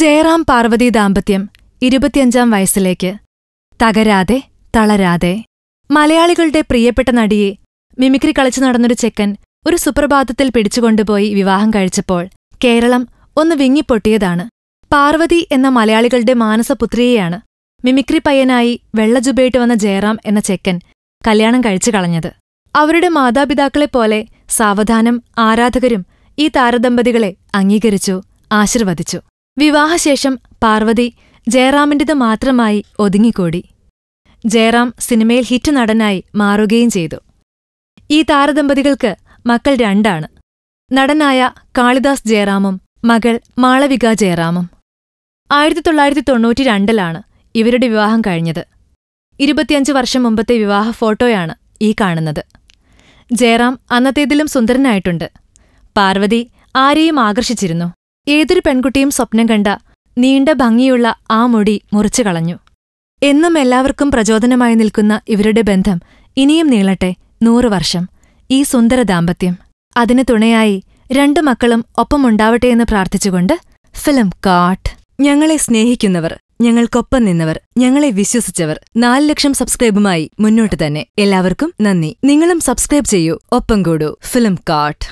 ജയറാം പാർവതി ദാമ്പത്യം ഇരുപത്തിയഞ്ചാം വയസ്സിലേക്ക് തകരാതെ തളരാതെ മലയാളികളുടെ പ്രിയപ്പെട്ട നടിയെ മിമിക്രി കളിച്ചു നടന്നൊരു ചെക്കൻ ഒരു സുപ്രഭാതത്തിൽ പിടിച്ചുകൊണ്ടുപോയി വിവാഹം കഴിച്ചപ്പോൾ കേരളം ഒന്ന് വിങ്ങിപ്പൊട്ടിയതാണ് പാർവതി എന്ന മലയാളികളുടെ മാനസപുത്രിയെയാണ് മിമിക്രി പയ്യനായി വെള്ളജുബേയിട്ട് വന്ന ജയറാം എന്ന ചെക്കൻ കല്യാണം കഴിച്ചു കളഞ്ഞത് അവരുടെ മാതാപിതാക്കളെപ്പോലെ സാവധാനം ആരാധകരും ഈ താരദമ്പതികളെ അംഗീകരിച്ചു ആശീർവദിച്ചു വിവാഹശേഷം പാർവതി ജയറാമിൻ്റെത് മാത്രമായി ഒതുങ്ങിക്കൂടി ജയറാം സിനിമയിൽ ഹിറ്റ് നടനായി മാറുകയും ചെയ്തു ഈ താരദമ്പതികൾക്ക് മക്കൾ രണ്ടാണ് നടനായ കാളിദാസ് ജയറാമും മകൾ മാളവിക ജയറാമും ആയിരത്തി തൊള്ളായിരത്തി തൊണ്ണൂറ്റി രണ്ടിലാണ് ഇവരുടെ വിവാഹം കഴിഞ്ഞത് ഇരുപത്തിയഞ്ച് വർഷം മുമ്പത്തെ വിവാഹ ഫോട്ടോയാണ് ഈ കാണുന്നത് ജയറാം അന്നത്തേതിലും സുന്ദരനായിട്ടുണ്ട് പാർവതി ആരെയും ആകർഷിച്ചിരുന്നു ഏതൊരു പെൺകുട്ടിയും സ്വപ്നം കണ്ട നീണ്ട ഭംഗിയുള്ള ആ മുടി മുറിച്ചു കളഞ്ഞു എന്നും എല്ലാവർക്കും പ്രചോദനമായി നിൽക്കുന്ന ഇവരുടെ ബന്ധം ഇനിയും നീളട്ടെ നൂറു വർഷം ഈ സുന്ദര ദാമ്പത്യം അതിനു തുണയായി രണ്ടു മക്കളും ഒപ്പമുണ്ടാവട്ടെ എന്ന് പ്രാർത്ഥിച്ചുകൊണ്ട് ഫിലിം കാട്ട് ഞങ്ങളെ സ്നേഹിക്കുന്നവർ ഞങ്ങൾക്കൊപ്പം നിന്നവർ ഞങ്ങളെ വിശ്വസിച്ചവർ നാല് ലക്ഷം സബ്സ്ക്രൈബുമായി മുന്നോട്ട് തന്നെ എല്ലാവർക്കും നന്ദി നിങ്ങളും സബ്സ്ക്രൈബ് ചെയ്യൂ ഒപ്പം കൂടൂ ഫിലിം കാട്ട്